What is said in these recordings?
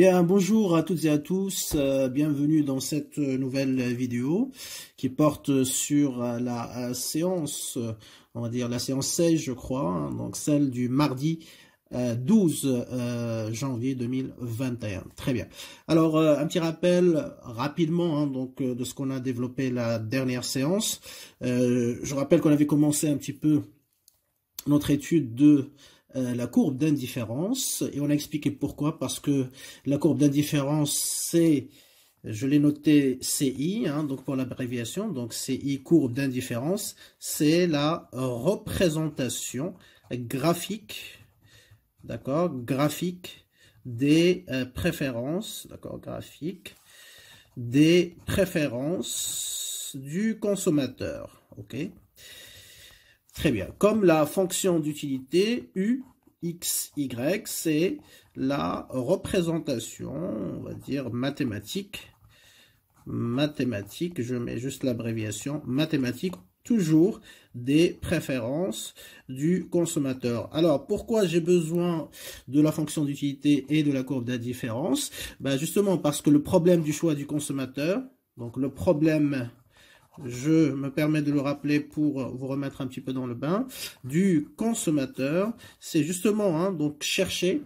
Bien, bonjour à toutes et à tous, euh, bienvenue dans cette nouvelle vidéo qui porte sur euh, la euh, séance, on va dire la séance 16 je crois, hein, donc celle du mardi 12 janvier 2021. Très bien. Alors, un petit rappel rapidement hein, donc de ce qu'on a développé la dernière séance. je rappelle qu'on avait commencé un petit peu notre étude de euh, la courbe d'indifférence. Et on a expliqué pourquoi, parce que la courbe d'indifférence, c'est, je l'ai noté CI, hein, donc pour l'abréviation, donc CI, courbe d'indifférence, c'est la représentation graphique, d'accord, graphique des euh, préférences, d'accord, graphique des préférences du consommateur, ok Très bien. Comme la fonction d'utilité u, x, y, c'est la représentation, on va dire, mathématique. Mathématique, je mets juste l'abréviation, mathématique, toujours des préférences du consommateur. Alors, pourquoi j'ai besoin de la fonction d'utilité et de la courbe d'indifférence différence Justement, parce que le problème du choix du consommateur, donc le problème je me permets de le rappeler pour vous remettre un petit peu dans le bain, du consommateur, c'est justement hein, donc chercher,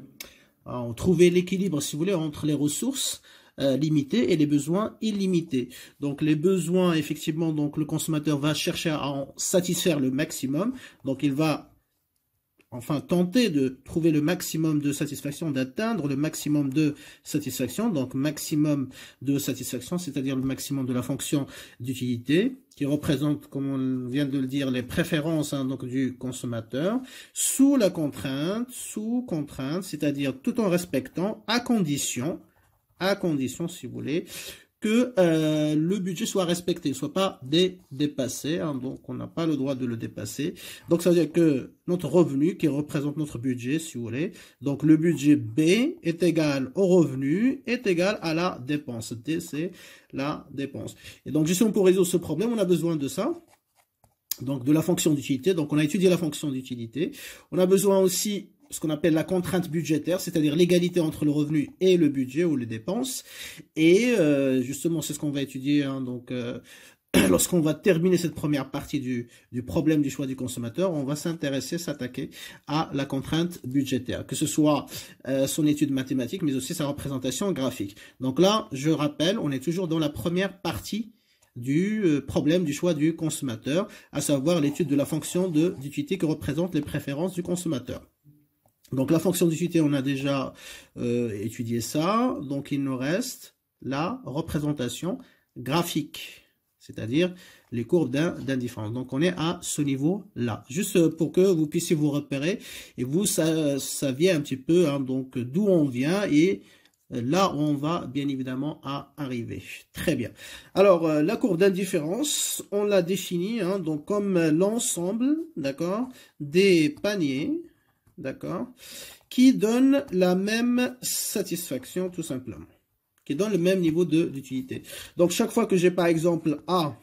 trouver l'équilibre, si vous voulez, entre les ressources euh, limitées et les besoins illimités. Donc les besoins, effectivement, donc le consommateur va chercher à en satisfaire le maximum, donc il va enfin tenter de trouver le maximum de satisfaction, d'atteindre le maximum de satisfaction, donc maximum de satisfaction, c'est-à-dire le maximum de la fonction d'utilité, qui représente, comme on vient de le dire, les préférences hein, donc du consommateur, sous la contrainte, sous contrainte, c'est-à-dire tout en respectant, à condition, à condition, si vous voulez, que euh, le budget soit respecté, soit pas dépassé. Hein. donc, on n'a pas le droit de le dépasser. Donc, ça veut dire que notre revenu, qui représente notre budget, si vous voulez, donc le budget B est égal au revenu, est égal à la dépense. D, c'est la dépense. Et donc, justement, pour résoudre ce problème, on a besoin de ça. Donc, de la fonction d'utilité. Donc, on a étudié la fonction d'utilité. On a besoin aussi ce qu'on appelle la contrainte budgétaire, c'est-à-dire l'égalité entre le revenu et le budget ou les dépenses. Et euh, justement, c'est ce qu'on va étudier. Hein, donc, euh, lorsqu'on va terminer cette première partie du, du, problème du choix du consommateur, on va s'intéresser, s'attaquer à la contrainte budgétaire, que ce soit euh, son étude mathématique, mais aussi sa représentation graphique. Donc là, je rappelle, on est toujours dans la première partie du problème du choix du consommateur, à savoir l'étude de la fonction de d'utilité que représente les préférences du consommateur. Donc la fonction d'utilité, on a déjà euh, étudié ça. Donc il nous reste la représentation graphique, c'est-à-dire les courbes d'indifférence. Donc on est à ce niveau-là, juste pour que vous puissiez vous repérer et vous saviez un petit peu hein, donc d'où on vient et là où on va bien évidemment arriver. Très bien. Alors euh, la courbe d'indifférence, on la définit hein, donc comme l'ensemble, d'accord, des paniers d'accord Qui donne la même satisfaction, tout simplement. Qui donne le même niveau d'utilité. Donc, chaque fois que j'ai, par exemple, A,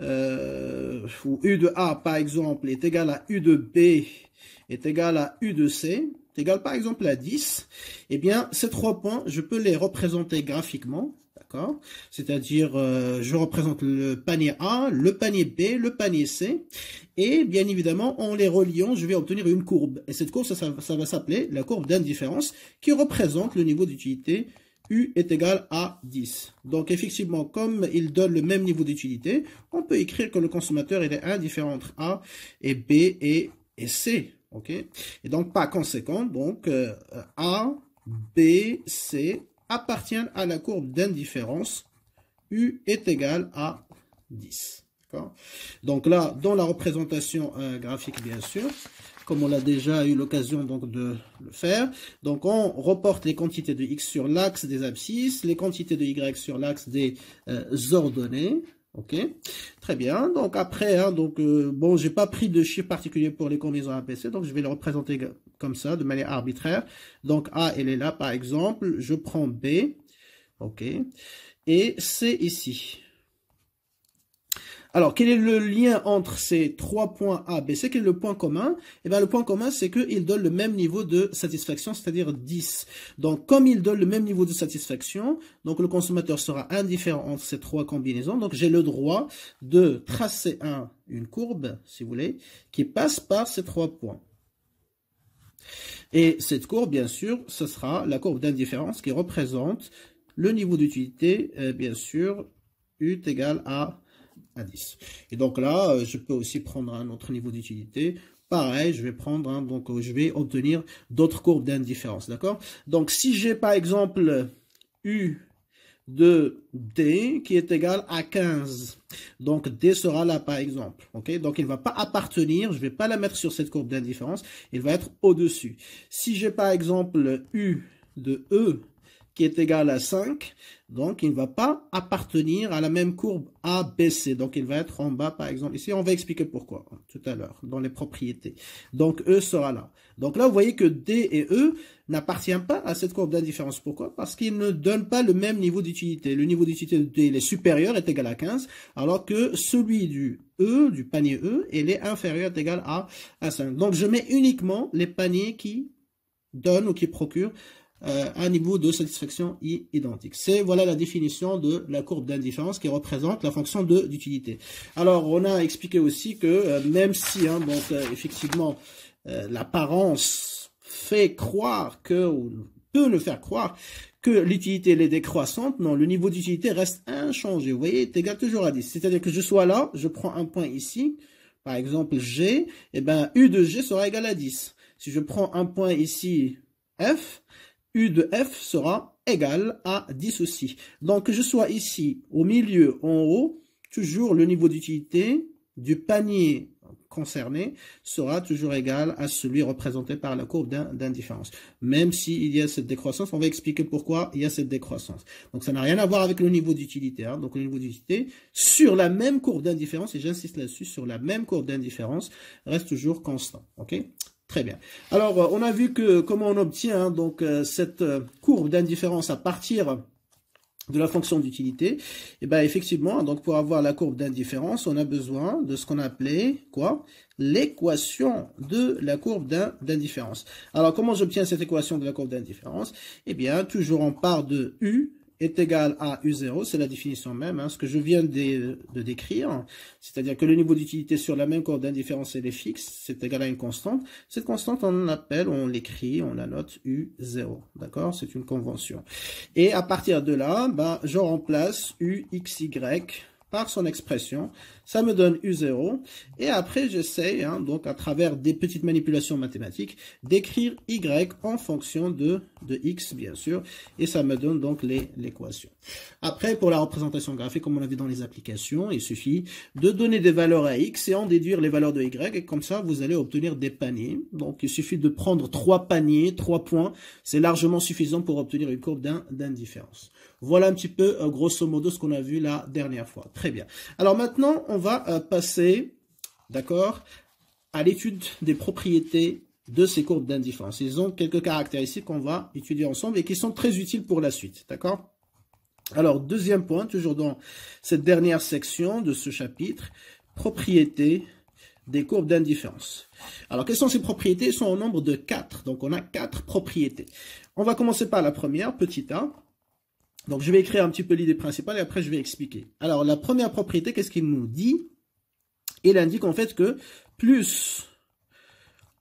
euh, ou U de A, par exemple, est égal à U de B, est égal à U de C, est égal, par exemple, à 10, eh bien, ces trois points, je peux les représenter graphiquement c'est-à-dire, euh, je représente le panier A, le panier B, le panier C. Et bien évidemment, en les reliant, je vais obtenir une courbe. Et cette courbe, ça, va s'appeler la courbe d'indifférence, qui représente le niveau d'utilité U est égal à 10. Donc effectivement, comme il donne le même niveau d'utilité, on peut écrire que le consommateur est indifférent entre A et B et, C. ok et donc par conséquent, donc euh, A, B, C appartiennent à la courbe d'indifférence, U est égal à 10. Donc là, dans la représentation euh, graphique, bien sûr, comme on l'a déjà eu l'occasion de le faire. Donc on reporte les quantités de x sur l'axe des abscisses, les quantités de y sur l'axe des euh, ordonnées. Ok, très bien. Donc après, hein, donc euh, bon, j'ai pas pris de chiffre particulier pour les combinaisons APC, donc je vais les représenter comme ça, de manière arbitraire. Donc A, elle est là, par exemple. Je prends B, ok, et C ici. Alors, quel est le lien entre ces trois points A, B, C Quel est le point commun Eh bien, le point commun, c'est qu'ils donnent le même niveau de satisfaction, c'est-à-dire 10. Donc, comme ils donnent le même niveau de satisfaction, donc le consommateur sera indifférent entre ces trois combinaisons. Donc, j'ai le droit de tracer une courbe, si vous voulez, qui passe par ces trois points. Et cette courbe, bien sûr, ce sera la courbe d'indifférence qui représente le niveau d'utilité, euh, bien sûr, U égale à et donc là, euh, je peux aussi prendre un autre niveau d'utilité. Pareil, je vais prendre, hein, donc euh, je vais obtenir d'autres courbes d'indifférence, d'accord Donc si j'ai par exemple U de D qui est égal à 15. Donc D sera là par exemple. ok Donc il ne va pas appartenir, je ne vais pas la mettre sur cette courbe d'indifférence, il va être au-dessus. Si j'ai par exemple U de E qui est égal à 5. Donc, il ne va pas appartenir à la même courbe ABC. Donc, il va être en bas, par exemple. Ici, on va expliquer pourquoi hein, tout à l'heure, dans les propriétés. Donc, E sera là. Donc là, vous voyez que D et E n'appartiennent pas à cette courbe d'indifférence. Pourquoi Parce qu'ils ne donnent pas le même niveau d'utilité. Le niveau d'utilité de D, il est supérieur, est égal à 15, alors que celui du E, du panier E, il est inférieur, est égal à, à 5. Donc, je mets uniquement les paniers qui donnent ou qui procurent euh, un niveau de satisfaction identique. C'est voilà la définition de la courbe d'indifférence qui représente la fonction de d'utilité. Alors on a expliqué aussi que euh, même si donc hein, euh, effectivement l'apparence fait croire que ou peut nous faire croire que l'utilité est décroissante, non, le niveau d'utilité reste inchangé. Vous voyez, est égal toujours à 10. C'est-à-dire que je sois là, je prends un point ici, par exemple G, et eh ben U de G sera égal à 10. Si je prends un point ici F, U de F sera égal à 10 aussi. Donc, que je sois ici, au milieu, en haut, toujours le niveau d'utilité du panier concerné sera toujours égal à celui représenté par la courbe d'indifférence. Même s'il y a cette décroissance, on va expliquer pourquoi il y a cette décroissance. Donc ça n'a rien à voir avec le niveau d'utilité. Hein. Donc le niveau d'utilité, sur la même courbe d'indifférence, et j'insiste là-dessus, sur la même courbe d'indifférence, reste toujours constant. Ok Très bien. Alors, euh, on a vu que comment on obtient hein, donc euh, cette euh, courbe d'indifférence à partir de la fonction d'utilité. Et eh ben effectivement, donc pour avoir la courbe d'indifférence, on a besoin de ce qu'on appelait quoi L'équation de la courbe d'indifférence. Alors, comment j'obtiens cette équation de la courbe d'indifférence Eh bien, toujours on part de U est égal à U0, c'est la définition même, hein, ce que je viens de, décrire, c'est-à-dire que le niveau d'utilité sur la même corde indifférentielle est fixe, c'est égal à une constante. Cette constante, on l'appelle, on l'écrit, on la note U0, d'accord C'est une convention. Et à partir de là, ben, je remplace UXY par son expression, ça me donne U0, et après j'essaye, hein, donc à travers des petites manipulations mathématiques, d'écrire Y en fonction de, de X, bien sûr, et ça me donne donc l'équation. Après, pour la représentation graphique, comme on l'a vu dans les applications, il suffit de donner des valeurs à X et en déduire les valeurs de Y, et comme ça, vous allez obtenir des paniers. Donc, il suffit de prendre trois paniers, trois points, c'est largement suffisant pour obtenir une courbe d'indifférence. voilà un petit peu, euh, grosso modo, ce qu'on a vu la dernière fois. Très bien. Alors maintenant, on va euh, passer, d'accord, à l'étude des propriétés de ces courbes d'indifférence. Ils ont quelques caractéristiques qu'on va étudier ensemble et qui sont très utiles pour la suite, d'accord Alors, deuxième point, toujours dans cette dernière section de ce chapitre, propriétés des courbes d'indifférence. Alors, quelles sont ces propriétés Elles sont au nombre de quatre. donc on a quatre propriétés. On va commencer par la première, petit a, donc je vais écrire un petit peu l'idée principale et après je vais expliquer. Alors la première propriété, qu'est-ce qu'il nous dit Il indique en fait que plus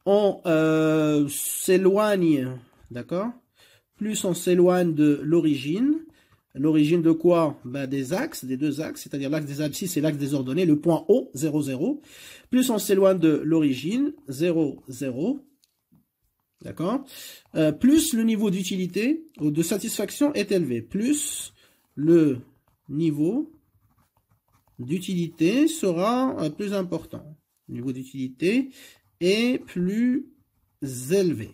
on euh, s'éloigne, d'accord Plus on s'éloigne de l'origine, l'origine de quoi ben, Des axes, des deux axes, c'est-à-dire l'axe des abscisses et l'axe des ordonnées, le point O, 0, 0. Plus on s'éloigne de l'origine, 0, 0, D'accord euh, Plus le niveau d'utilité ou de satisfaction est élevé, plus le niveau d'utilité sera euh, plus important. Le niveau d'utilité est plus élevé.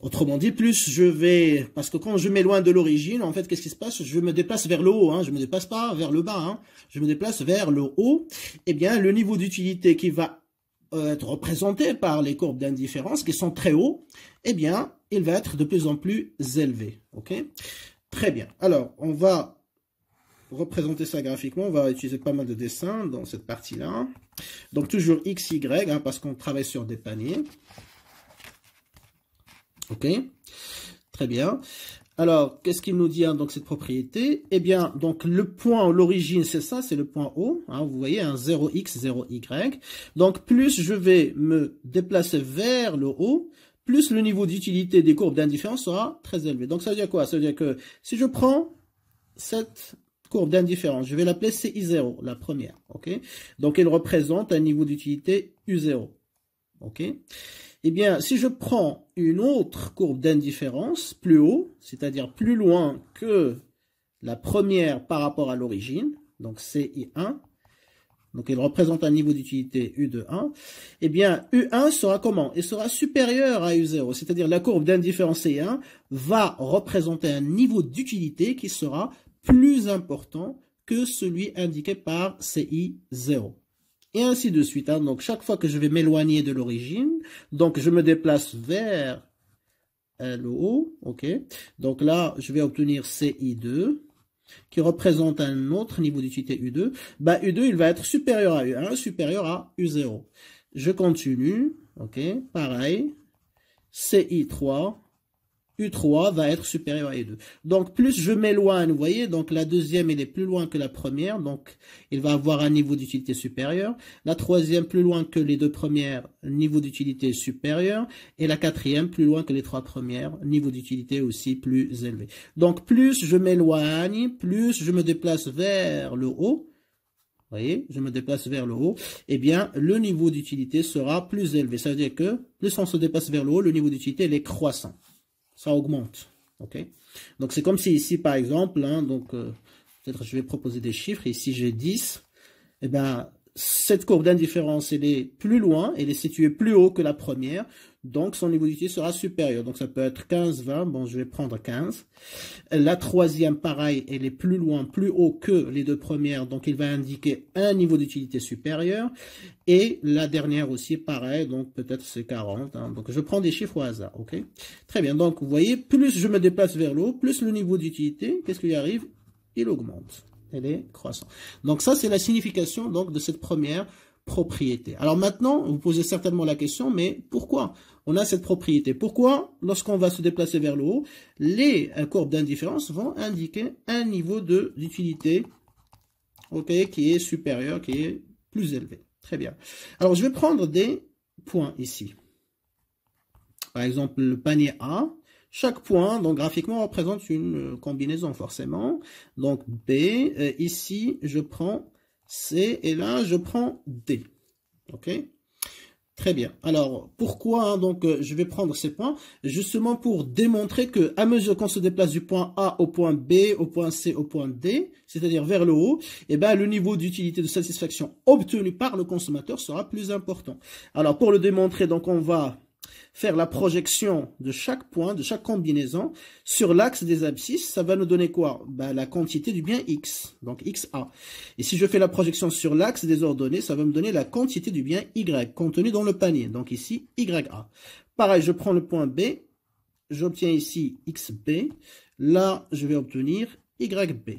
Autrement dit, plus je vais... Parce que quand je m'éloigne de l'origine, en fait, qu'est-ce qui se passe Je me déplace vers le haut, Je hein. je me déplace pas vers le bas, hein. je me déplace vers le haut. Eh bien, le niveau d'utilité qui va être représenté par les courbes d'indifférence qui sont très hauts, eh bien, il va être de plus en plus élevé. Ok Très bien. Alors, on va représenter ça graphiquement. On va utiliser pas mal de dessins dans cette partie-là. Donc, toujours x, y, hein, parce qu'on travaille sur des paniers. Ok Très bien. Alors, qu'est-ce qu'il nous dit hein, donc cette propriété Eh bien, donc le point, l'origine, c'est ça, c'est le point O. Hein, vous voyez, un 0x, 0y. Donc, plus je vais me déplacer vers le haut, plus le niveau d'utilité des courbes d'indifférence sera très élevé. Donc, ça veut dire quoi Ça veut dire que si je prends cette courbe d'indifférence, je vais l'appeler CI0, la première. ok Donc, elle représente un niveau d'utilité U0. ok eh bien, si je prends une autre courbe d'indifférence plus haut, c'est-à-dire plus loin que la première par rapport à l'origine, donc CI1, donc elle représente un niveau d'utilité U de 1, eh bien U1 sera comment Elle sera supérieur à U0, c'est-à-dire la courbe d'indifférence ci 1 va représenter un niveau d'utilité qui sera plus important que celui indiqué par CI0 et ainsi de suite. Hein. Donc chaque fois que je vais m'éloigner de l'origine, donc je me déplace vers le haut, ok. Donc là, je vais obtenir CI2 qui représente un autre niveau d'utilité U2. Bah U2, il va être supérieur à U1, supérieur à U0. Je continue, ok. Pareil, CI3 U3 va être supérieur à U2. Donc plus je m'éloigne, vous voyez, donc la deuxième, elle est plus loin que la première, donc il va avoir un niveau d'utilité supérieur. La troisième, plus loin que les deux premières, niveau d'utilité supérieur. Et la quatrième, plus loin que les trois premières, niveau d'utilité aussi plus élevé. Donc plus je m'éloigne, plus je me déplace vers le haut, vous voyez, je me déplace vers le haut, eh bien, le niveau d'utilité sera plus élevé. Ça veut dire que plus on se déplace vers le haut, le niveau d'utilité est croissant ça augmente. ok donc c'est comme si ici, par exemple, hein, donc euh, peut-être je vais proposer des chiffres, ici j'ai 10, et eh ben cette courbe d'indifférence, elle est plus loin, elle est située plus haut que la première, donc son niveau d'utilité sera supérieur. Donc ça peut être 15, 20, bon je vais prendre 15. La troisième, pareil, elle est plus loin, plus haut que les deux premières, donc il va indiquer un niveau d'utilité supérieur. Et la dernière aussi, pareil, donc peut-être c'est 40. Hein. Donc je prends des chiffres au hasard, ok Très bien, donc vous voyez, plus je me déplace vers le haut, plus le niveau d'utilité, qu'est-ce qui arrive Il augmente elle est croissante. Donc ça, c'est la signification donc de cette première propriété. Alors maintenant, vous posez certainement la question, mais pourquoi on a cette propriété Pourquoi, lorsqu'on va se déplacer vers le haut, les euh, courbes d'indifférence vont indiquer un niveau d'utilité qui est supérieur, qui est plus élevé Très bien. Alors, je vais prendre des points ici. Par exemple, le panier A, chaque point, donc graphiquement, représente une euh, combinaison forcément. Donc B, euh, ici, je prends C et là, je prends D. OK Très bien. Alors, pourquoi hein, donc euh, je vais prendre ces points Justement pour démontrer que à mesure qu'on se déplace du point A au point B, au point C, au point D, c'est-à-dire vers le haut, et eh ben, le niveau d'utilité de satisfaction obtenu par le consommateur sera plus important. Alors, pour le démontrer, donc on va faire la projection de chaque point, de chaque combinaison, sur l'axe des abscisses, ça va nous donner quoi bah, La quantité du bien x, donc xa. Et si je fais la projection sur l'axe des ordonnées, ça va me donner la quantité du bien y, contenu dans le panier, donc ici ya. Pareil, je prends le point B, j'obtiens ici xb, là je vais obtenir yb.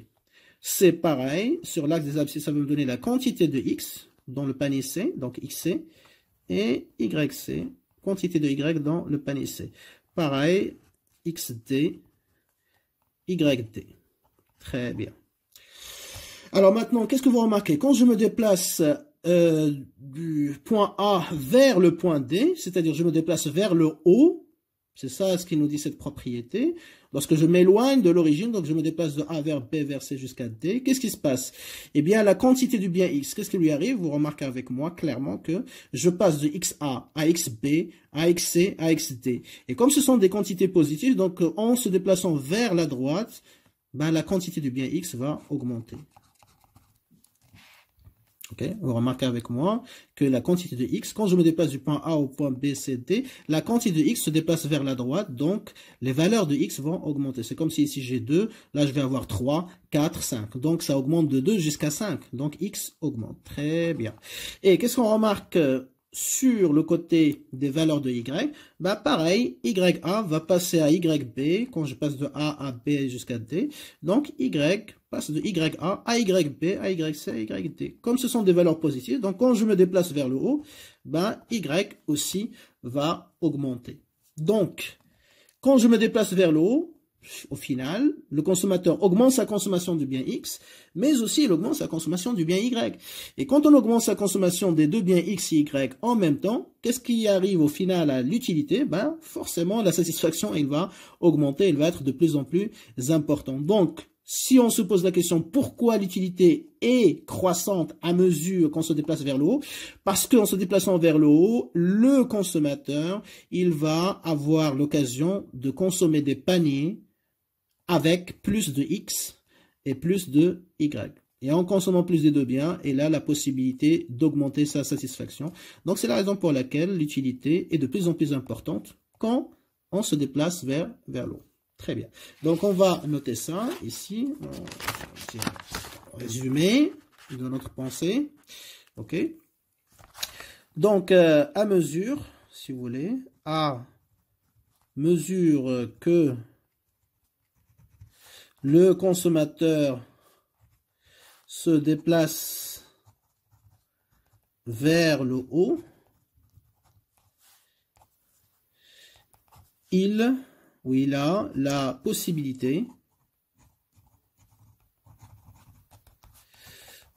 C'est pareil, sur l'axe des abscisses, ça va me donner la quantité de x dans le panier C, donc xc, et yc quantité de y dans le panier C. Pareil, xd, yd. Très bien. Alors maintenant, qu'est-ce que vous remarquez Quand je me déplace euh, du point A vers le point D, c'est-à-dire je me déplace vers le haut, c'est ça ce qui nous dit cette propriété, Lorsque je m'éloigne de l'origine, donc je me déplace de A vers B vers C jusqu'à D, qu'est-ce qui se passe Eh bien, la quantité du bien X, qu'est-ce qui lui arrive Vous remarquez avec moi clairement que je passe de XA à XB, à XC, à XD. Et comme ce sont des quantités positives, donc euh, en se déplaçant vers la droite, ben, la quantité du bien X va augmenter. Vous remarquez avec moi que la quantité de x, quand je me déplace du point A au point B, C, D, la quantité de x se déplace vers la droite, donc les valeurs de x vont augmenter. C'est comme si ici j'ai 2, là je vais avoir 3, 4, 5. Donc ça augmente de 2 jusqu'à 5. Donc x augmente. Très bien. Et qu'est-ce qu'on remarque euh, sur le côté des valeurs de y, bah pareil, 1 va passer à yb quand je passe de a à b jusqu'à d. Donc y passe de Y1 à yb, à yc, à yd. Comme ce sont des valeurs positives, donc quand je me déplace vers le haut, bah y aussi va augmenter. Donc, quand je me déplace vers le haut, au final, le consommateur augmente sa consommation du bien X, mais aussi il augmente sa consommation du bien Y. Et quand on augmente sa consommation des deux biens X et Y en même temps, qu'est-ce qui arrive au final à l'utilité Ben forcément la satisfaction, va augmenter, elle va être de plus en plus importante. Donc, si on se pose la question pourquoi l'utilité est croissante à mesure qu'on se déplace vers le haut, parce qu'en se déplaçant vers le haut, le consommateur, il va avoir l'occasion de consommer des paniers avec plus de x et plus de y. Et en consommant plus des deux biens, elle a la possibilité d'augmenter sa satisfaction. Donc c'est la raison pour laquelle l'utilité est de plus en plus importante quand on se déplace vers, vers l'eau. Très bien. Donc on va noter ça ici. Résumé de notre pensée. OK Donc euh, à mesure, si vous voulez, à mesure que le consommateur se déplace vers le haut, il a la possibilité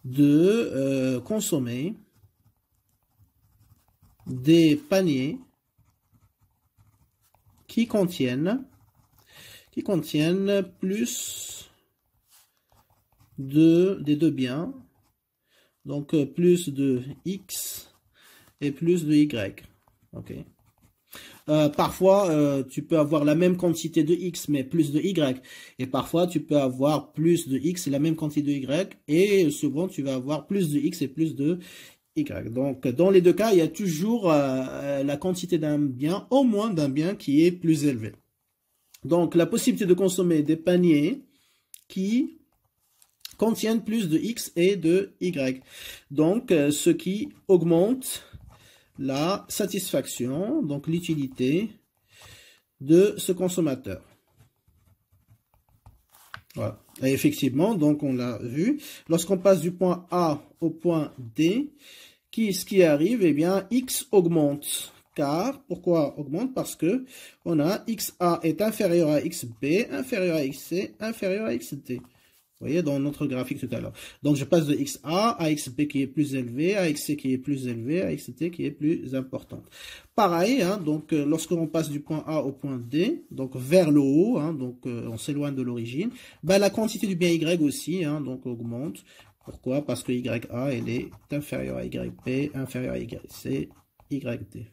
de euh, consommer des paniers qui contiennent contiennent plus de, des deux biens, donc euh, plus de x et plus de y. ok euh, parfois, euh, tu peux avoir la même quantité de x, mais plus de y. Et parfois, tu peux avoir plus de x et la même quantité de y. Et souvent, tu vas avoir plus de x et plus de y. Donc, dans les deux cas, il ya toujours la quantité d'un bien, au moins d'un bien qui est plus élevé donc la possibilité de consommer des paniers qui contiennent plus de X et de Y. Donc, euh, ce qui augmente la satisfaction, donc l'utilité de ce consommateur. Voilà. Et effectivement, donc on l'a vu, lorsqu'on passe du point A au point D, ce qui arrive, eh bien, X augmente car, pourquoi augmente Parce que on a XA est inférieur à XB, inférieur à XC, inférieur à xT. Vous voyez, dans notre graphique tout à l'heure. Donc, je passe de XA à XB qui est plus élevé, à XC qui est plus élevé, à XT qui est plus importante. Pareil, hein, donc, euh, lorsque l'on passe du point A au point D, donc vers le haut, hein, donc euh, on s'éloigne de l'origine, bah, la quantité du bien Y aussi, hein, donc augmente. Pourquoi Parce que YA, elle est inférieur à YB, inférieur à YC, YD.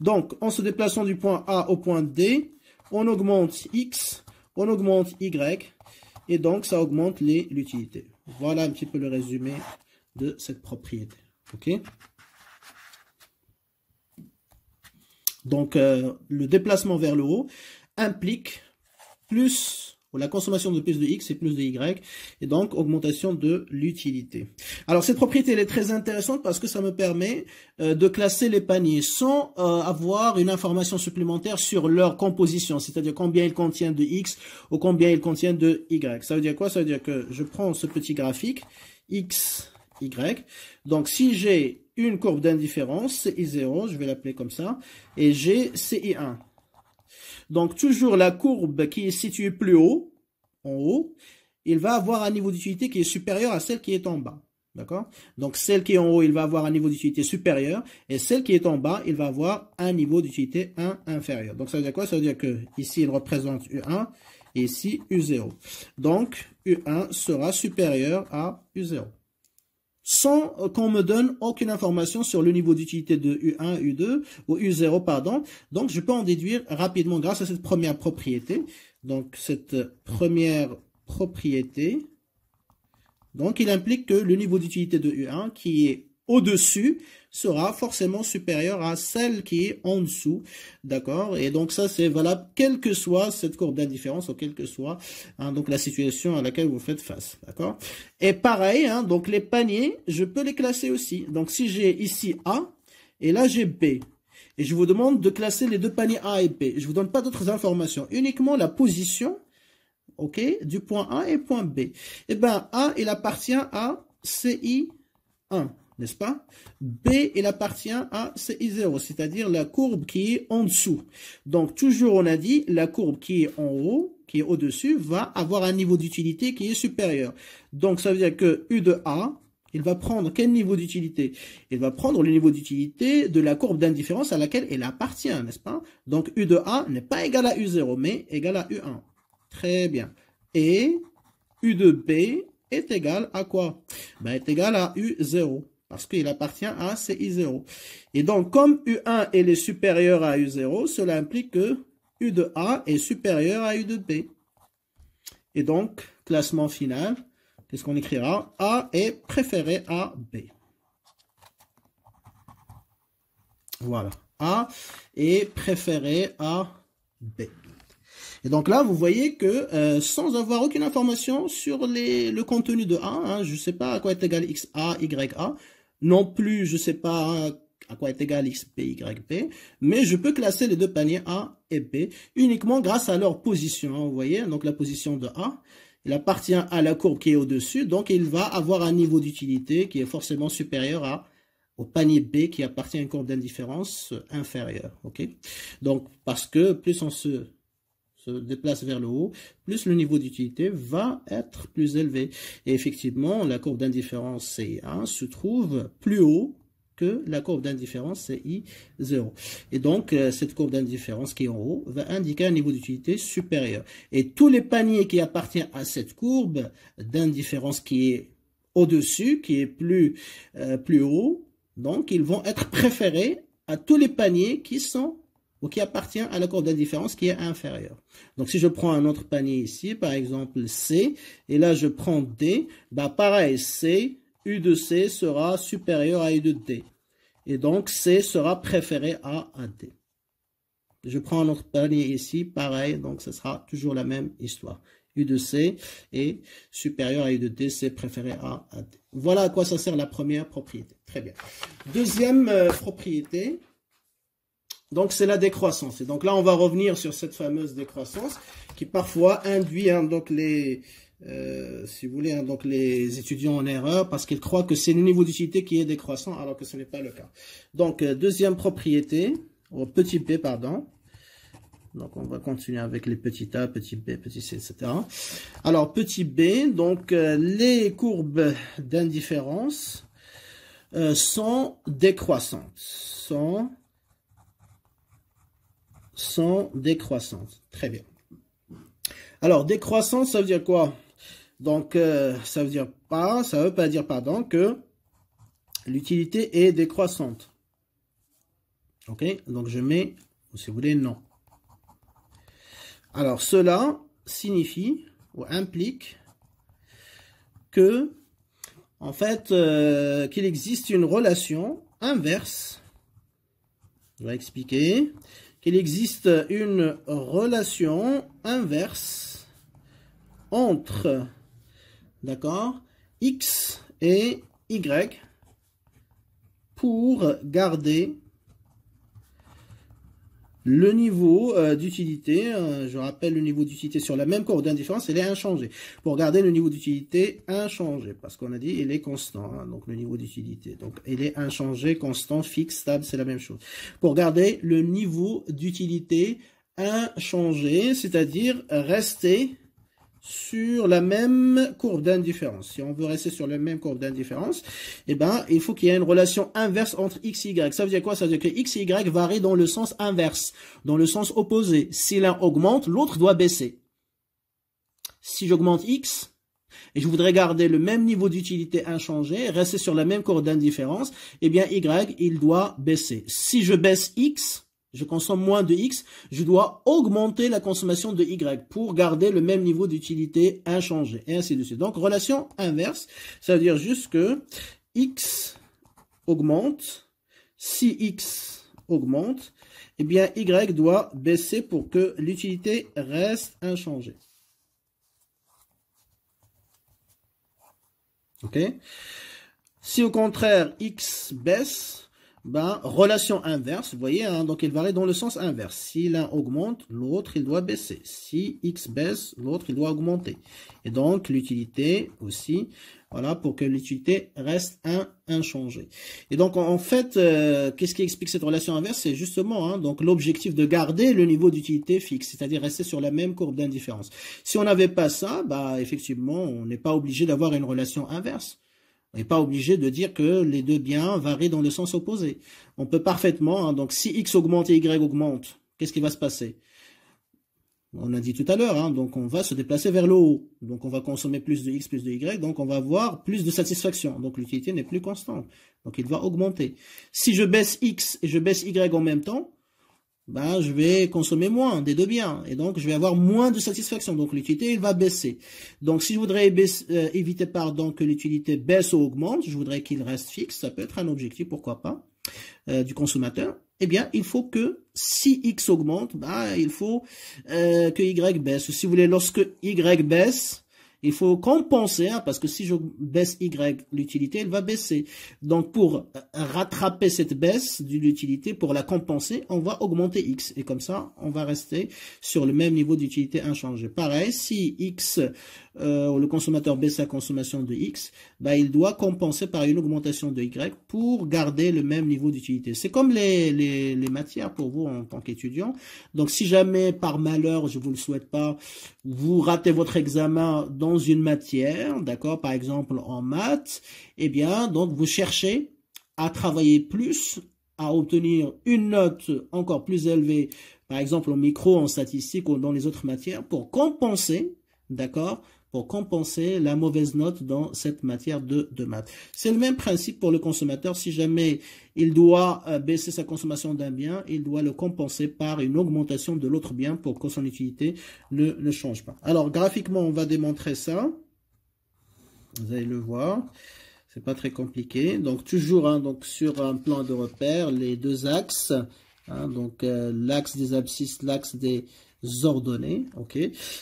Donc, en se déplaçant du point A au point D, on augmente X, on augmente Y, et donc ça augmente l'utilité. Voilà un petit peu le résumé de cette propriété. OK Donc, euh, le déplacement vers le haut implique plus la consommation de plus de X et plus de Y, et donc augmentation de l'utilité. Alors cette propriété elle est très intéressante parce que ça me permet euh, de classer les paniers sans euh, avoir une information supplémentaire sur leur composition, c'est-à-dire combien ils contiennent de X ou combien ils contiennent de Y. Ça veut dire quoi Ça veut dire que je prends ce petit graphique, X, Y, donc si j'ai une courbe d'indifférence, CI0, je vais l'appeler comme ça, et j'ai CI1. Donc toujours la courbe qui est située plus haut, en haut, il va avoir un niveau d'utilité qui est supérieur à celle qui est en bas. D'accord Donc celle qui est en haut, il va avoir un niveau d'utilité supérieur et celle qui est en bas, il va avoir un niveau d'utilité inférieur. Donc ça veut dire quoi Ça veut dire qu'ici ici, il représente U1 et ici U0. Donc U1 sera supérieur à U0 sans qu'on me donne aucune information sur le niveau d'utilité de U1, U2 ou U0, pardon. Donc, je peux en déduire rapidement grâce à cette première propriété. Donc, cette première propriété. Donc, il implique que le niveau d'utilité de U1, qui est au-dessus sera forcément supérieure à celle qui est en dessous, d'accord Et donc ça, c'est valable quelle que soit cette courbe d'indifférence ou quelle que soit hein, donc la situation à laquelle vous faites face, d'accord Et pareil, hein, donc les paniers, je peux les classer aussi. Donc si j'ai ici A et là j'ai B, et je vous demande de classer les deux paniers A et B, je vous donne pas d'autres informations, uniquement la position, ok, du point A et point B. Eh bien, A, il appartient à CI1 n'est-ce pas B, il appartient à CI0, c'est-à-dire la courbe qui est en dessous. Donc, toujours, on a dit, la courbe qui est en haut, qui est au-dessus, va avoir un niveau d'utilité qui est supérieur. Donc, ça veut dire que U de A, il va prendre quel niveau d'utilité Il va prendre le niveau d'utilité de la courbe d'indifférence à laquelle elle appartient, n'est-ce pas Donc, U de A n'est pas égal à U0, mais égal à U1. Très bien. Et U de B est égal à quoi ben, Est égal à U0 parce qu'il appartient à CI0. Et donc, comme U1 est supérieur à U0, cela implique que U de A est supérieur à U de B. Et donc, classement final, qu'est-ce qu'on écrira A est préféré à B. Voilà. A est préféré à B. Et donc là, vous voyez que euh, sans avoir aucune information sur le contenu de A, hein, je ne sais pas à quoi est égal x A, Y A, non plus, je ne sais pas à quoi est égal XP, b, mais je peux classer les deux paniers A et B uniquement grâce à leur position. Hein, vous voyez, donc la position de A, il appartient à la courbe qui est au-dessus, donc il va avoir un niveau d'utilité qui est forcément supérieur à au panier B qui appartient à une courbe d'indifférence inférieure. Donc, parce que plus on se se déplace vers le haut, plus le niveau d'utilité va être plus élevé. Et effectivement, la courbe d'indifférence ci 1 se trouve plus haut que la courbe d'indifférence CI0. Et donc, euh, cette courbe d'indifférence qui est en haut va indiquer un niveau d'utilité supérieur. Et tous les paniers qui appartiennent à cette courbe d'indifférence qui est au-dessus, qui est plus, euh, plus haut, donc ils vont être préférés à tous les paniers qui sont qui appartient à la courbe d'indifférence qui est inférieure. Donc si je prends un autre panier ici, par exemple C, et là je prends D, bah pareil, C, U de C sera supérieur à U de D. Et donc C sera préféré à, AD. D. Je prends un autre panier ici, pareil, donc ce sera toujours la même histoire. U de C est supérieur à U de D, c'est préféré à, D. Voilà à quoi ça sert la première propriété. Très bien. Deuxième euh, propriété, donc c'est la décroissance. Et donc là, on va revenir sur cette fameuse décroissance qui parfois induit hein, donc les, euh, si vous voulez, hein, donc les étudiants en erreur parce qu'ils croient que c'est le niveau d'utilité qui est décroissant alors que ce n'est pas le cas. Donc euh, deuxième propriété, au petit b, pardon. Donc on va continuer avec les petits a, petit b, petit c, etc. Alors petit b, donc euh, les courbes d'indifférence sont décroissantes, sont sont décroissantes. Très bien. Alors, décroissance, ça veut dire quoi Donc, euh, ça veut dire pas, ça veut pas dire, pardon, que l'utilité est décroissante. Ok Donc, je mets, si vous voulez, non. Alors, cela signifie ou implique que, en fait, euh, qu'il existe une relation inverse. Je vais expliquer qu'il existe une relation inverse entre, d'accord, X et Y pour garder le niveau euh, d'utilité, euh, je rappelle le niveau d'utilité sur la même courbe d'indifférence, il est inchangé. Pour garder le niveau d'utilité inchangé, parce qu'on a dit il est constant, hein, donc le niveau d'utilité. Donc il est inchangé, constant, fixe, stable, c'est la même chose. Pour garder le niveau d'utilité inchangé, c'est-à-dire rester sur la même courbe d'indifférence. Si on veut rester sur la même courbe d'indifférence, eh ben, il faut qu'il y ait une relation inverse entre x et y. Ça veut dire quoi Ça veut dire que x et y varient dans le sens inverse, dans le sens opposé. Si l'un augmente, l'autre doit baisser. Si j'augmente x, et je voudrais garder le même niveau d'utilité inchangé, rester sur la même courbe d'indifférence, eh bien y, il doit baisser. Si je baisse x, je consomme moins de X, je dois augmenter la consommation de Y pour garder le même niveau d'utilité inchangé, et ainsi de suite. Donc, relation inverse, ça veut dire juste que X augmente, si X augmente, et eh bien, Y doit baisser pour que l'utilité reste inchangée. OK Si au contraire, X baisse, ben, relation inverse, vous voyez, hein, donc il varie dans le sens inverse. Si l'un augmente, l'autre, il doit baisser. Si X baisse, l'autre, il doit augmenter. Et donc, l'utilité aussi, voilà, pour que l'utilité reste un, inchangée. Et donc, en fait, euh, qu'est-ce qui explique cette relation inverse C'est justement hein, donc l'objectif de garder le niveau d'utilité fixe, c'est-à-dire rester sur la même courbe d'indifférence. Si on n'avait pas ça, bah, effectivement, on n'est pas obligé d'avoir une relation inverse. On n'est pas obligé de dire que les deux biens varient dans le sens opposé. On peut parfaitement, hein, donc si x augmente et y augmente, qu'est-ce qui va se passer on a dit tout à l'heure, hein, donc on va se déplacer vers le haut. Donc on va consommer plus de x, plus de y, donc on va avoir plus de satisfaction. Donc l'utilité n'est plus constante. Donc il va augmenter. Si je baisse x et je baisse y en même temps, ben, je vais consommer moins des deux biens. Et donc, je vais avoir moins de satisfaction. Donc, l'utilité, il va baisser. Donc, si je voudrais euh, éviter pardon, que l'utilité baisse ou augmente, je voudrais qu'il reste fixe. Ça peut être un objectif, pourquoi pas, euh, du consommateur. Eh bien, il faut que si X augmente, ben, il faut euh, que Y baisse. Si vous voulez, lorsque Y baisse, il faut compenser, hein, parce que si je baisse Y, l'utilité, elle va baisser. Donc pour rattraper cette baisse de l'utilité, pour la compenser, on va augmenter X. Et comme ça, on va rester sur le même niveau d'utilité inchangé. Pareil, si X, euh, le consommateur baisse sa consommation de X, bah, il doit compenser par une augmentation de Y pour garder le même niveau d'utilité. C'est comme les, matières pour vous en tant qu'étudiant. Donc si jamais par malheur, je vous le souhaite pas, vous ratez votre examen dans une matière, d'accord, par exemple en maths, eh bien donc vous cherchez à travailler plus, à obtenir une note encore plus élevée, par exemple en micro, en statistique ou dans les autres matières, pour compenser, d'accord, pour compenser la mauvaise note dans cette matière de, maths. C'est le même principe pour le consommateur. Si jamais il doit euh, baisser sa consommation d'un bien, il doit le compenser par une augmentation de l'autre bien pour que son utilité ne, change pas. Alors, graphiquement, on va démontrer ça. Vous allez le voir. C'est pas très compliqué. Donc, toujours hein, donc sur un plan de repère, les deux axes. Hein, donc, euh, l'axe des abscisses, l'axe des ordonnées. ok.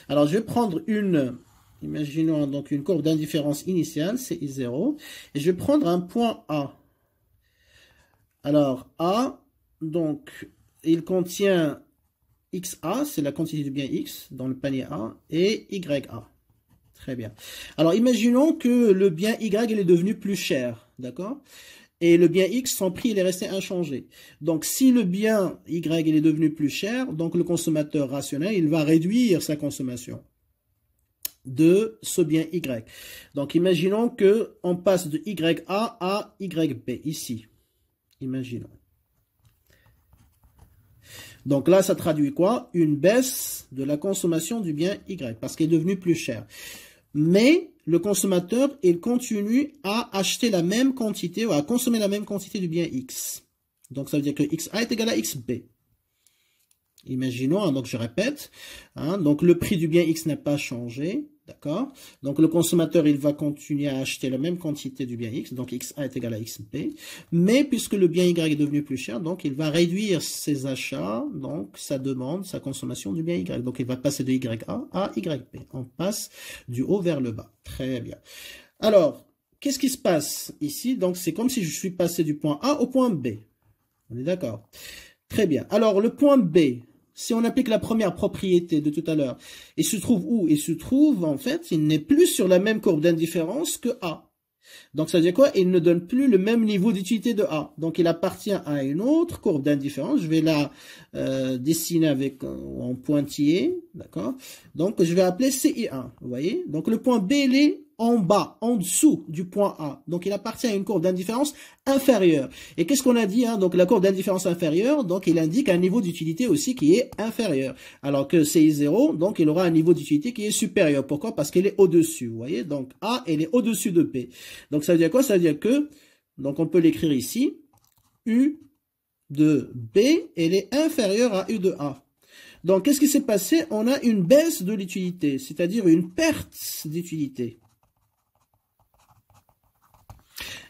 Alors, je vais prendre une Imaginons donc une courbe d'indifférence initiale, c'est i 0 et je vais prendre un point A. Alors A, donc, il contient XA, c'est la quantité du bien X dans le panier A, et YA. Très bien. Alors imaginons que le bien Y il est devenu plus cher, d'accord et le bien X, son prix, il est resté inchangé. Donc, si le bien Y, il est devenu plus cher, donc le consommateur rationnel, il va réduire sa consommation de ce bien Y. Donc imaginons que on passe de YA à YB ici. Imaginons. Donc là, ça traduit quoi Une baisse de la consommation du bien Y, parce qu'il est devenu plus cher. Mais le consommateur, il continue à acheter la même quantité, ou à consommer la même quantité du bien X. Donc ça veut dire que XA est égal à XB. Imaginons, hein, donc je répète, hein, donc le prix du bien X n'a pas changé, D'accord Donc le consommateur, il va continuer à acheter la même quantité du bien X, donc XA est égal à XP. mais puisque le bien Y est devenu plus cher, donc il va réduire ses achats, donc sa demande, sa consommation du bien Y. Donc il va passer de YA à YB. On passe du haut vers le bas. Très bien. Alors, qu'est-ce qui se passe ici Donc c'est comme si je suis passé du point A au point B. On est d'accord Très bien. Alors le point B, si on applique la première propriété de tout à l'heure, il se trouve où Il se trouve, en fait, il n'est plus sur la même courbe d'indifférence que A. Donc ça veut dire quoi Il ne donne plus le même niveau d'utilité de A. Donc il appartient à une autre courbe d'indifférence. Je vais la euh, dessiner avec euh, en pointillé, d'accord Donc je vais appeler CI1, vous voyez Donc le point B, il est en bas, en dessous du point A. Donc il appartient à une courbe d'indifférence inférieure. Et qu'est-ce qu'on a dit hein? Donc la courbe d'indifférence inférieure, donc il indique un niveau d'utilité aussi qui est inférieur. Alors que CI0, donc il aura un niveau d'utilité qui est supérieur. Pourquoi Parce qu'elle est au-dessus, vous voyez Donc A, elle est au-dessus de P. Donc ça veut dire quoi Ça veut dire que, donc on peut l'écrire ici, U de B, elle est inférieure à U de A. Donc qu'est-ce qui s'est passé On a une baisse de l'utilité, c'est-à-dire une perte d'utilité.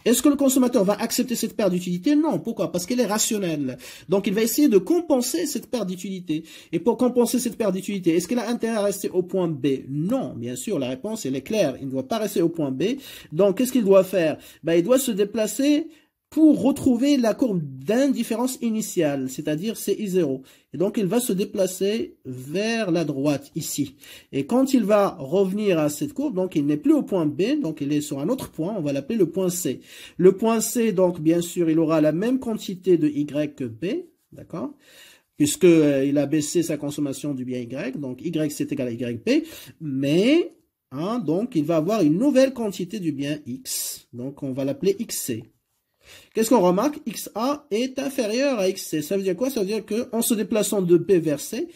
Est-ce que le consommateur va accepter cette perte d'utilité Non. Pourquoi Parce qu'elle est rationnelle. Donc il va essayer de compenser cette perte d'utilité. Et pour compenser cette perte d'utilité, est-ce qu'il a intérêt à rester au point B Non, bien sûr, la réponse elle est claire. Il ne doit pas rester au point B. Donc qu'est-ce qu'il doit faire ben, Il doit se déplacer pour retrouver la courbe d'indifférence initiale, c'est-à-dire CI0. Et donc, il va se déplacer vers la droite, ici. Et quand il va revenir à cette courbe, donc il n'est plus au point B, donc il est sur un autre point, on va l'appeler le point C. Le point C, donc, bien sûr, il aura la même quantité de Y que B, d'accord Puisqu'il euh, a baissé sa consommation du bien Y, donc Y c'est égal à YP, mais, hein, donc, il va avoir une nouvelle quantité du bien X. Donc, on va l'appeler XC. Qu'est-ce qu'on remarque XA est inférieur à XC. Ça veut dire quoi Ça veut dire qu'en se déplaçant de B vers C,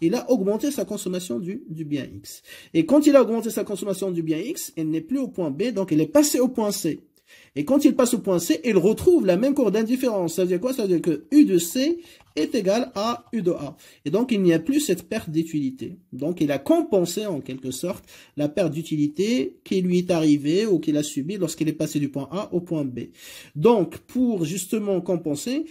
il a augmenté sa consommation du, bien X. Et quand il a augmenté sa consommation du bien X, elle n'est plus au point B, donc elle est passée au point C. Et quand il passe au point C, il retrouve la même courbe d'indifférence. Ça veut dire quoi Ça veut dire que U de C est égal à U de A. Et donc, il n'y a plus cette perte d'utilité. Donc, il a compensé, en quelque sorte, la perte d'utilité qui lui est arrivée ou qu'il a subie lorsqu'il est passé du point A au point B. Donc, pour justement compenser,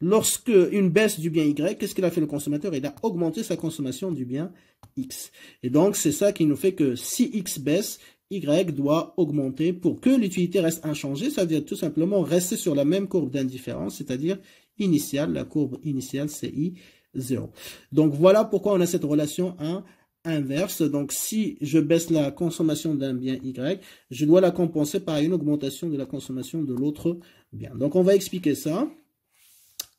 lorsque une baisse du bien Y, qu'est-ce qu'il a fait le consommateur Il a augmenté sa consommation du bien X. Et donc, c'est ça qui nous fait que si X baisse, y doit augmenter pour que l'utilité reste inchangée, cest à dire tout simplement rester sur la même courbe d'indifférence, c'est-à-dire initiale, la courbe initiale c'est i 0. Donc voilà pourquoi on a cette relation inverse. Donc si je baisse la consommation d'un bien Y, je dois la compenser par une augmentation de la consommation de l'autre bien. Donc on va expliquer ça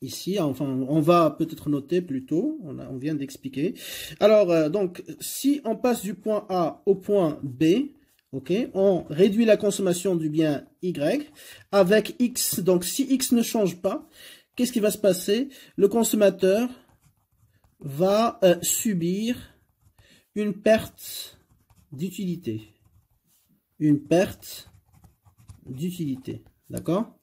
ici. Enfin, on va peut-être noter plus On, vient d'expliquer. Alors, euh, donc, si on passe du point A au point B, on réduit la consommation du bien Y avec X. Donc, si X ne change pas, qu'est-ce qui va se passer Le consommateur va euh, subir une perte d'utilité. Une perte d'utilité. D'accord